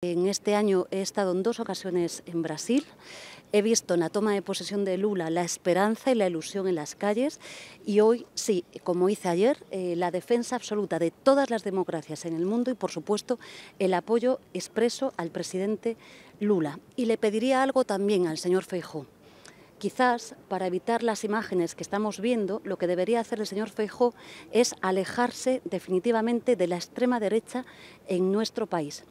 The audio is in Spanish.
En este año he estado en dos ocasiones en Brasil. He visto en la toma de posesión de Lula la esperanza y la ilusión en las calles y hoy, sí, como hice ayer, eh, la defensa absoluta de todas las democracias en el mundo y, por supuesto, el apoyo expreso al presidente Lula. Y le pediría algo también al señor Feijó. Quizás para evitar las imágenes que estamos viendo, lo que debería hacer el señor Feijó es alejarse definitivamente de la extrema derecha en nuestro país.